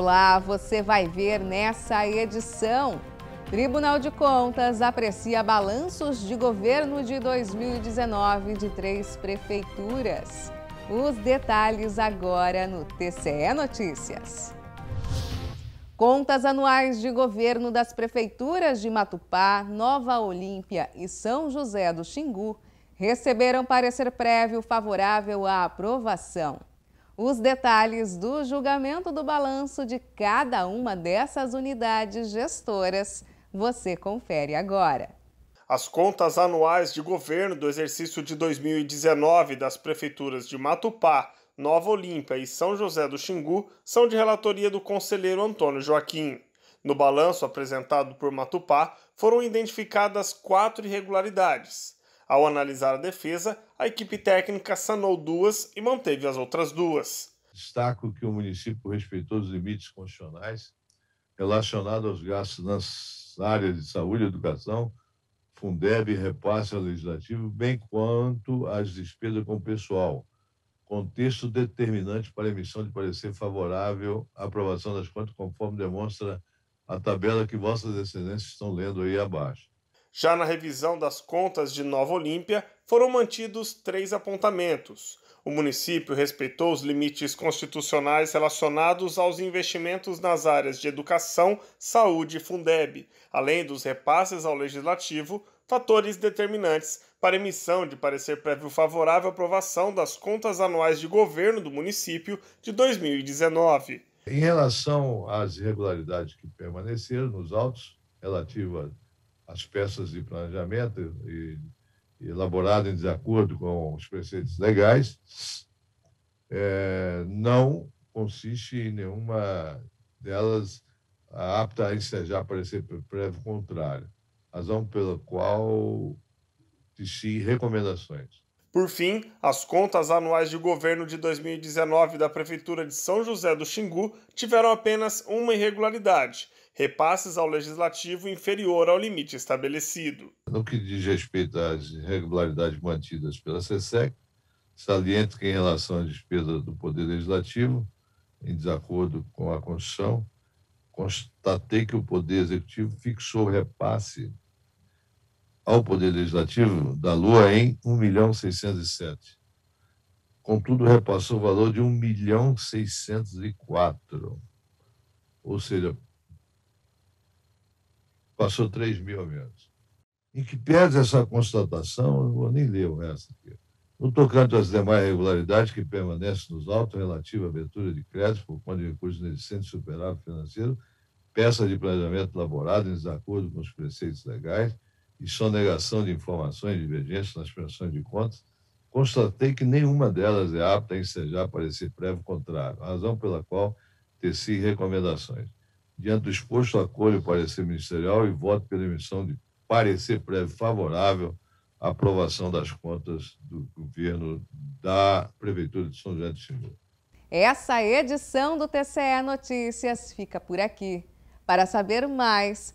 Olá, você vai ver nessa edição. Tribunal de Contas aprecia balanços de governo de 2019 de três prefeituras. Os detalhes agora no TCE Notícias. Contas anuais de governo das prefeituras de Matupá, Nova Olímpia e São José do Xingu receberam parecer prévio favorável à aprovação. Os detalhes do julgamento do balanço de cada uma dessas unidades gestoras você confere agora. As contas anuais de governo do exercício de 2019 das prefeituras de Matupá, Nova Olímpia e São José do Xingu são de relatoria do conselheiro Antônio Joaquim. No balanço apresentado por Matupá, foram identificadas quatro irregularidades. Ao analisar a defesa, a equipe técnica sanou duas e manteve as outras duas. Destaco que o município respeitou os limites constitucionais relacionados aos gastos nas áreas de saúde e educação, Fundeb e repasse legislativo, bem quanto às despesas com pessoal. Contexto determinante para a emissão de parecer favorável à aprovação das contas, conforme demonstra a tabela que vossas excelências estão lendo aí abaixo. Já na revisão das contas de Nova Olímpia, foram mantidos três apontamentos. O município respeitou os limites constitucionais relacionados aos investimentos nas áreas de educação, saúde e Fundeb, além dos repasses ao legislativo, fatores determinantes para emissão de parecer prévio favorável à aprovação das contas anuais de governo do município de 2019. Em relação às irregularidades que permaneceram nos autos relativos as peças de planejamento e, e elaboradas em desacordo com os preceitos legais, é, não consiste em nenhuma delas apta a ensejar parecer prévio contrário, razão pela qual de recomendações. Por fim, as contas anuais de governo de 2019 da Prefeitura de São José do Xingu tiveram apenas uma irregularidade: repasses ao legislativo inferior ao limite estabelecido. No que diz respeito às irregularidades mantidas pela SESEC, saliento que, em relação à despesa do Poder Legislativo, em desacordo com a Constituição, constatei que o Poder Executivo fixou repasse ao Poder Legislativo da Lua em 1 milhão 607. Contudo, repassou o valor de 1 milhão 604. Ou seja, passou 3 mil a menos. Em que pede essa constatação, eu não vou nem ler o resto aqui. No tocante às demais irregularidades que permanecem nos autos relativa à abertura de crédito por conta de recursos inexistentes superávit financeiro, peça de planejamento elaborada em desacordo com os preceitos legais, e sonegação de informações divergentes nas prestações de contas, constatei que nenhuma delas é apta a ensejar parecer prévio contrário, razão pela qual teci recomendações. Diante do exposto, acolho o parecer ministerial e voto pela emissão de parecer prévio favorável à aprovação das contas do governo da Prefeitura de São José do Senhor. Essa é edição do TCE Notícias fica por aqui. Para saber mais,